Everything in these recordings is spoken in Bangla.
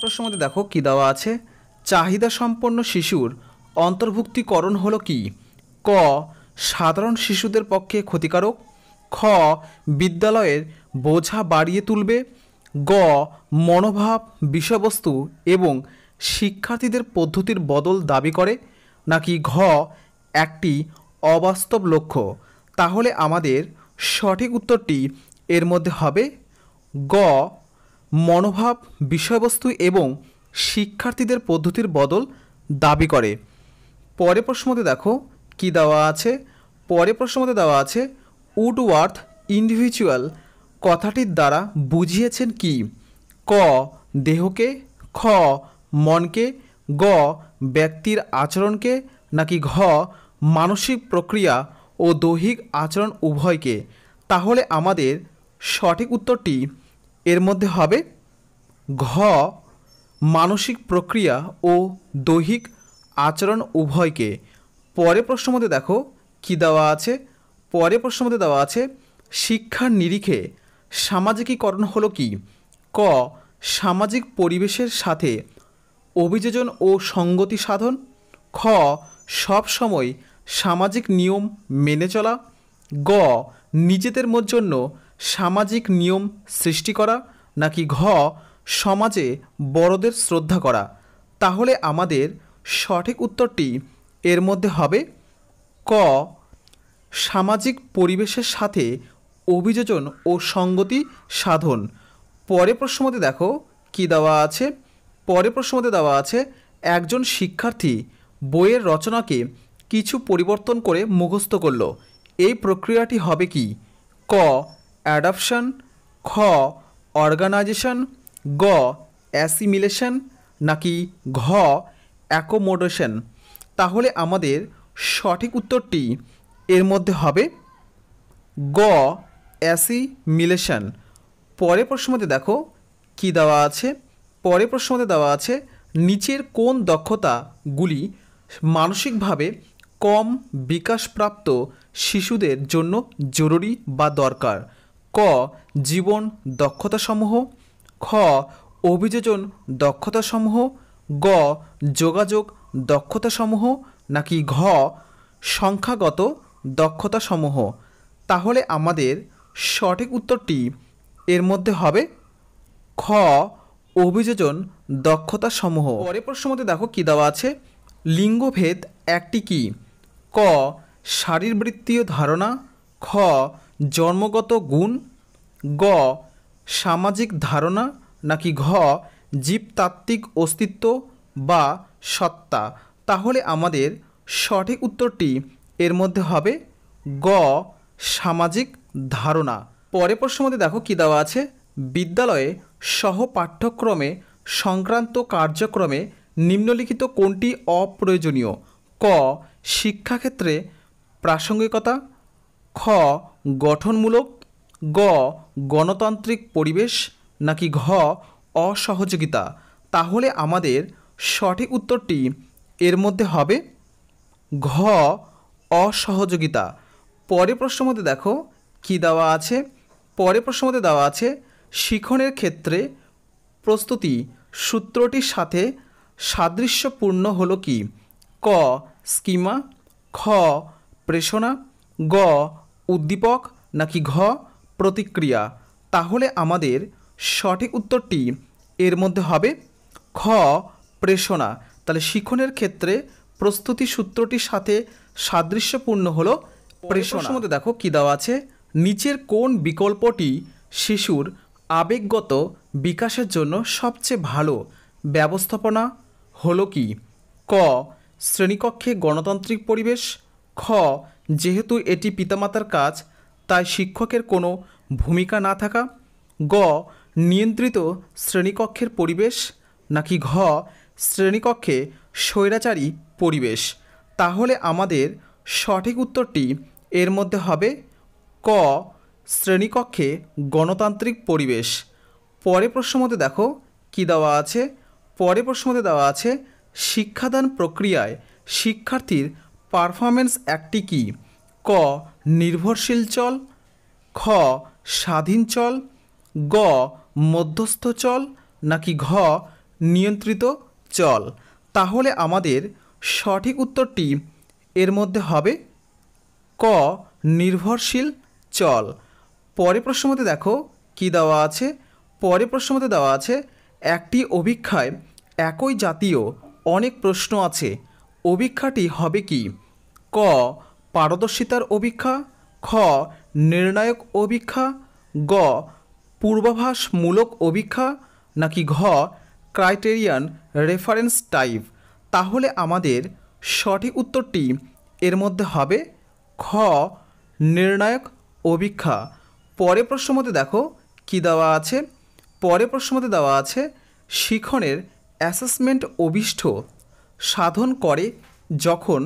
প্রশ্ন মধ্যে দেখো কী দেওয়া আছে চাহিদা সম্পন্ন শিশুর অন্তর্ভুক্তিকরণ হলো কি ক সাধারণ শিশুদের পক্ষে ক্ষতিকারক খ বিদ্যালয়ের বোঝা বাড়িয়ে তুলবে গ মনোভাব বিষয়বস্তু এবং শিক্ষার্থীদের পদ্ধতির বদল দাবি করে নাকি ঘ একটি অবাস্তব লক্ষ্য তাহলে আমাদের সঠিক উত্তরটি এর মধ্যে হবে গ মনোভাব বিষয়বস্তু এবং শিক্ষার্থীদের পদ্ধতির বদল দাবি করে পরে প্রশ্নতে দেখো কি দেওয়া আছে পরে প্রশ্নতে দেওয়া আছে উডওয়ার্থ ইন্ডিভিজুয়াল কথাটির দ্বারা বুঝিয়েছেন কি ক দেহকে খ মনকে গ ব্যক্তির আচরণকে নাকি ঘ মানসিক প্রক্রিয়া ও দৈহিক আচরণ উভয়কে তাহলে আমাদের সঠিক উত্তরটি এর মধ্যে হবে ঘ মানসিক প্রক্রিয়া ও দৈহিক আচরণ উভয়কে পরে প্রশ্ন মধ্যে দেখো কি দেওয়া আছে পরে প্রশ্ন মধ্যে দেওয়া আছে শিক্ষার নিরিখে সামাজিকীকরণ হলো কি ক সামাজিক পরিবেশের সাথে অভিযোজন ও সঙ্গতি সাধন খ সব সময় সামাজিক নিয়ম মেনে চলা গ নিজেদের জন্য সামাজিক নিয়ম সৃষ্টি করা নাকি ঘ সমাজে বড়দের শ্রদ্ধা করা তাহলে আমাদের সঠিক উত্তরটি এর মধ্যে হবে ক সামাজিক পরিবেশের সাথে অভিযোজন ও সঙ্গতি সাধন পরে প্রশ্নমতে দেখো কি দেওয়া আছে পরে প্রশ্নমতে দেওয়া আছে একজন শিক্ষার্থী বইয়ের রচনাকে কিছু পরিবর্তন করে মুখস্থ করল এই প্রক্রিয়াটি হবে কি ক অ্যাডাপশন খ অর্গানাইজেশন গ অ্যাসিমিলেশন নাকি ঘ অ্যাকোমোডেশন তাহলে আমাদের সঠিক উত্তরটি এর মধ্যে হবে গ অ্যাসিমিলেশন পরে প্রশ্নতে দেখো কি দেওয়া আছে পরে প্রশ্নতে দেওয়া আছে নিচের কোন দক্ষতাগুলি মানসিকভাবে কম বিকাশপ্রাপ্ত শিশুদের জন্য জরুরি বা দরকার ক জীবন দক্ষতাসমূহ খ অভিযোজন দক্ষতাসমূহ গ যোগাযোগ দক্ষতাসমূহ নাকি ঘ সংখ্যাগত দক্ষতাসমূহ তাহলে আমাদের সঠিক উত্তরটি এর মধ্যে হবে খ অভিযোজন দক্ষতাসমূহ পরে প্রশ্নমতে দেখো কী দেওয়া আছে লিঙ্গভেদ একটি কি ক শারীরবৃত্তীয় ধারণা খ জন্মগত গুণ গ সামাজিক ধারণা নাকি ঘ জীবতাত্ত্বিক অস্তিত্ব বা সত্তা তাহলে আমাদের সঠিক উত্তরটি এর মধ্যে হবে গ সামাজিক ধারণা পরে প্রশ্ন মধ্যে দেখো কী দেওয়া আছে বিদ্যালয়ে সহ পাঠ্যক্রমে সংক্রান্ত কার্যক্রমে নিম্নলিখিত কোনটি অপ্রয়োজনীয় ক শিক্ষাক্ষেত্রে প্রাসঙ্গিকতা খ গঠনমূলক গ গণতান্ত্রিক পরিবেশ নাকি ঘ অসহযোগিতা তাহলে আমাদের সঠিক উত্তরটি এর মধ্যে হবে ঘ অসহযোগিতা পরে প্রশ্ন মধ্যে দেখো কি দেওয়া আছে পরে প্রশ্ন মধ্যে দেওয়া আছে শিখনের ক্ষেত্রে প্রস্তুতি সূত্রটির সাথে সাদৃশ্যপূর্ণ হলো কি ক স্কিমা খ প্রেষণা গ উদ্দীপক নাকি ঘ প্রতিক্রিয়া তাহলে আমাদের সঠিক উত্তরটি এর মধ্যে হবে খ প্রেষণা তাহলে শিখনের ক্ষেত্রে প্রস্তুতি সূত্রটির সাথে সাদৃশ্যপূর্ণ হলো প্রেষণার মধ্যে দেখো কী দেওয়া আছে নিচের কোন বিকল্পটি শিশুর আবেগগত বিকাশের জন্য সবচেয়ে ভালো ব্যবস্থাপনা হলো কি ক শ্রেণীকক্ষে গণতান্ত্রিক পরিবেশ খ যেহেতু এটি পিতামাতার কাজ তাই শিক্ষকের কোনো ভূমিকা না থাকা গ নিয়ন্ত্রিত শ্রেণীকক্ষের পরিবেশ নাকি ঘ শ্রেণীকক্ষে স্বৈরাচারী পরিবেশ তাহলে আমাদের সঠিক উত্তরটি এর মধ্যে হবে ক শ্রেণীকক্ষে গণতান্ত্রিক পরিবেশ পরে প্রশ্ন মতে দেখো কি দেওয়া আছে পরে প্রশ্নমতে দেওয়া আছে শিক্ষাদান প্রক্রিয়ায় শিক্ষার্থীর পারফরমেন্স একটি কি ক নির্ভরশীল চল খ স্বাধীন চল গ মধ্যস্থ চল নাকি ঘ নিয়ন্ত্রিত চল তাহলে আমাদের সঠিক উত্তরটি এর মধ্যে হবে ক নির্ভরশীল চল পরে প্রশ্ন মতে দেখো কি দেওয়া আছে পরে প্রশ্ন মতে দেওয়া আছে একটি অভিক্ষায় একই জাতীয় অনেক প্রশ্ন আছে অভিক্ষাটি হবে কি ক পারদর্শিতার অভিক্ষা খ নির্ণায়ক অভিক্ষা গ পূর্বাভাসমূলক অভিক্ষা নাকি ঘ ক্রাইটেরিয়ান রেফারেন্স টাইপ তাহলে আমাদের সঠিক উত্তরটি এর মধ্যে হবে খ নির্ণায়ক অভিক্ষা পরে প্রশ্ন মতে দেখো কি দেওয়া আছে পরে প্রশ্ন মতে দেওয়া আছে শিখনের অ্যাসেসমেন্ট অভিষ্ঠ সাধন করে যখন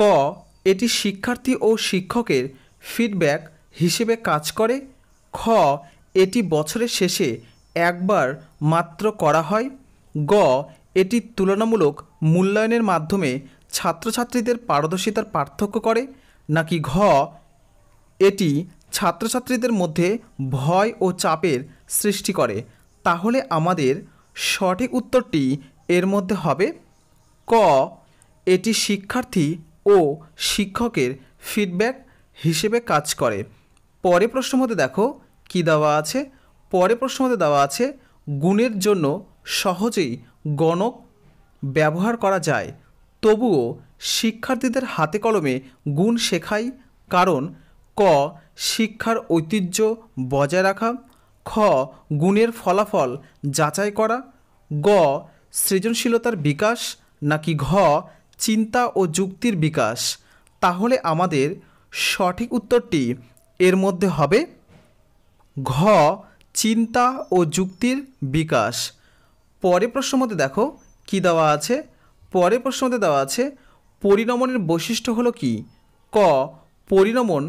ক এটি শিক্ষার্থী ও শিক্ষকের ফিডব্যাক হিসেবে কাজ করে খ এটি বছরের শেষে একবার মাত্র করা হয় গ এটি তুলনামূলক মূল্যায়নের মাধ্যমে ছাত্রছাত্রীদের পারদর্শিতার পার্থক্য করে নাকি ঘ এটি ছাত্রছাত্রীদের মধ্যে ভয় ও চাপের সৃষ্টি করে তাহলে আমাদের সঠিক উত্তরটি এর মধ্যে হবে ক এটি শিক্ষার্থী ও শিক্ষকের ফিডব্যাক হিসেবে কাজ করে পরে প্রশ্ন মধ্যে দেখো কি দেওয়া আছে পরে প্রশ্ন মধ্যে দেওয়া আছে গুণের জন্য সহজেই গণক ব্যবহার করা যায় তবুও শিক্ষার্থীদের হাতে কলমে গুণ শেখাই কারণ ক শিক্ষার ঐতিহ্য বজায় রাখা খ গুণের ফলাফল যাচাই করা গ সৃজনশীলতার বিকাশ নাকি ঘ চিন্তা ও যুক্তির বিকাশ তাহলে আমাদের সঠিক উত্তরটি এর মধ্যে হবে ঘ চিন্তা ও যুক্তির বিকাশ পরে প্রশ্ন মধ্যে দেখো কি দেওয়া আছে পরে প্রশ্ন মধ্যে দেওয়া আছে পরিণমনের বৈশিষ্ট্য হলো কি ক পরিণমন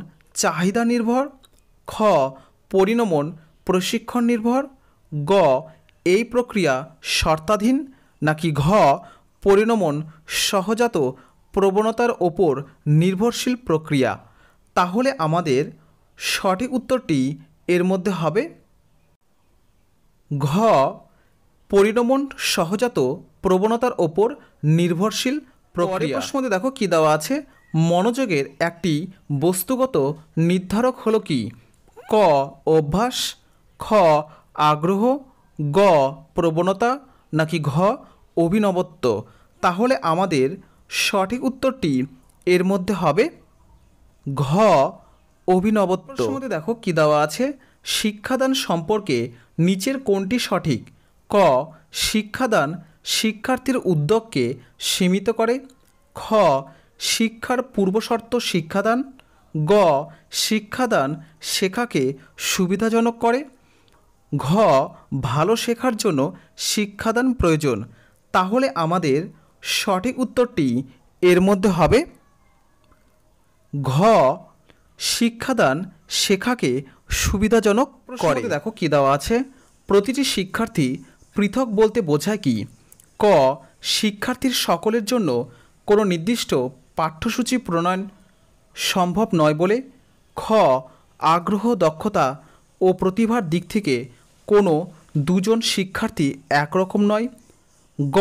চাহিদা নির্ভর খ পরিণমন প্রশিক্ষণ নির্ভর গ এই প্রক্রিয়া শর্তাধীন নাকি ঘ পরিণমন সহজাত প্রবণতার ওপর নির্ভরশীল প্রক্রিয়া তাহলে আমাদের সঠিক উত্তরটি এর মধ্যে হবে ঘ পরিণমন সহজাত প্রবণতার ওপর নির্ভরশীল প্রক্রিয়া প্রশ্নতে দেখো কী দেওয়া আছে মনোযোগের একটি বস্তুগত নির্ধারক হলো কি ক অভ্যাস খ আগ্রহ গ প্রবণতা নাকি ঘ অভিনবত্ব তাহলে আমাদের সঠিক উত্তরটি এর মধ্যে হবে ঘ অভিনবত্ব মধ্যে দেখো কী দেওয়া আছে শিক্ষাদান সম্পর্কে নিচের কোনটি সঠিক ক শিক্ষাদান শিক্ষার্থীর উদ্যোগকে সীমিত করে খ শিক্ষার পূর্বশর্ত শিক্ষাদান গ শিক্ষাদান শেখাকে সুবিধাজনক করে ঘ ভালো শেখার জন্য শিক্ষাদান প্রয়োজন তাহলে আমাদের সঠিক উত্তরটি এর মধ্যে হবে ঘ শিক্ষাদান শেখাকে সুবিধাজনক করে দেখো কী দেওয়া আছে প্রতিটি শিক্ষার্থী পৃথক বলতে বোঝায় কি ক শিক্ষার্থীর সকলের জন্য কোনো নির্দিষ্ট পাঠ্যসূচি প্রণয়ন সম্ভব নয় বলে খ আগ্রহ দক্ষতা ও প্রতিভার দিক থেকে কোনো দুজন শিক্ষার্থী একরকম নয় গ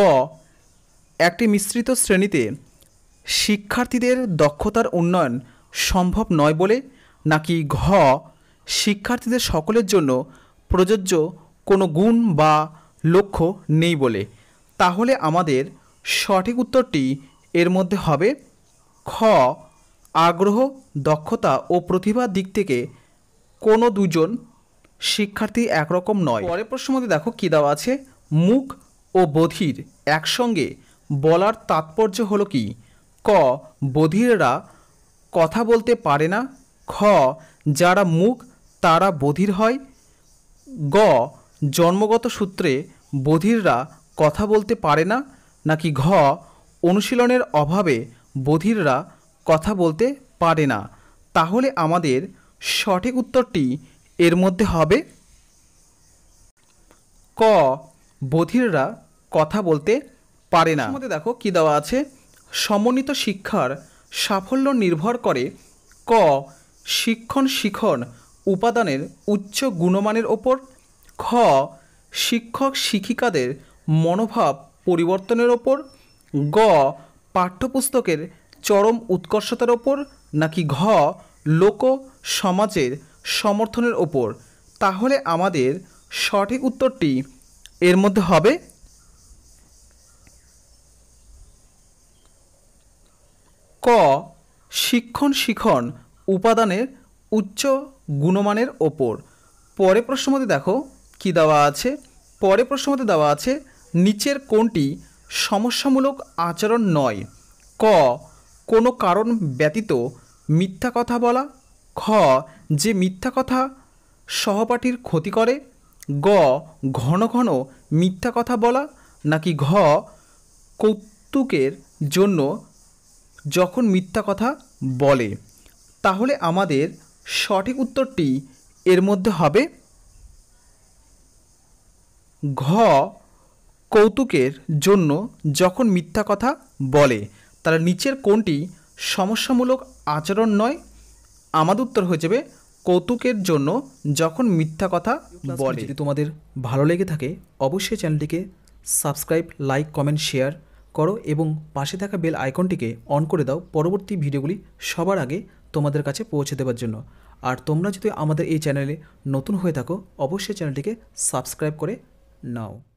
একটি মিশ্রিত শ্রেণীতে শিক্ষার্থীদের দক্ষতার উন্নয়ন সম্ভব নয় বলে নাকি ঘ শিক্ষার্থীদের সকলের জন্য প্রযোজ্য কোনো গুণ বা লক্ষ্য নেই বলে তাহলে আমাদের সঠিক উত্তরটি এর মধ্যে হবে খ আগ্রহ দক্ষতা ও প্রতিভার দিক থেকে কোনো দুজন শিক্ষার্থী একরকম নয় পরের প্রশ্ন মধ্যে দেখো কী দেওয়া আছে মুখ ও বধির একসঙ্গে বলার তাৎপর্য হল কি ক বধিররা কথা বলতে পারে না খ যারা মুখ তারা বধির হয় গ জন্মগত সূত্রে বধিররা কথা বলতে পারে না নাকি ঘ অনুশীলনের অভাবে বধিররা কথা বলতে পারে না তাহলে আমাদের সঠিক উত্তরটি এর মধ্যে হবে ক বধিররা কথা বলতে পারে না মধ্যে দেখো কি দেওয়া আছে সমন্বিত শিক্ষার সাফল্য নির্ভর করে ক শিক্ষণ শিখন উপাদানের উচ্চ গুণমানের ওপর খ শিক্ষক শিক্ষিকাদের মনোভাব পরিবর্তনের ওপর গ পাঠ্যপুস্তকের চরম উৎকর্ষতার ওপর নাকি ঘ লোক সমাজের সমর্থনের ওপর তাহলে আমাদের সঠিক উত্তরটি এর মধ্যে হবে ক শিক্ষণ শিখন উপাদানের উচ্চ গুণমানের ওপর পরে প্রশ্নমতে দেখো কী দেওয়া আছে পরে প্রশ্নমতে দেওয়া আছে নিচের কোনটি সমস্যামূলক আচরণ নয় ক কোনো কারণ ব্যতীত মিথ্যা কথা বলা খ যে মিথ্যা কথা সহপাঠীর ক্ষতি করে গ ঘন ঘন মিথ্যা কথা বলা নাকি ঘ কৌতুকের জন্য যখন মিথ্যা কথা বলে তাহলে আমাদের সঠিক উত্তরটি এর মধ্যে হবে ঘ কৌতুকের জন্য যখন মিথ্যা কথা বলে তারা নিচের কোনটি সমস্যামূলক আচরণ নয় আমাদের উত্তর হয়ে যাবে কৌতুকের জন্য যখন মিথ্যা কথা বলে যদি তোমাদের ভালো লেগে থাকে অবশ্যই চ্যানেলটিকে সাবস্ক্রাইব লাইক কমেন্ট শেয়ার করো এবং পাশে থাকা বেল আইকনটিকে অন করে দাও পরবর্তী ভিডিওগুলি সবার আগে তোমাদের কাছে পৌঁছে দেওয়ার জন্য আর তোমরা যদি আমাদের এই চ্যানেলে নতুন হয়ে থাকো অবশ্যই চ্যানেলটিকে সাবস্ক্রাইব করে নাও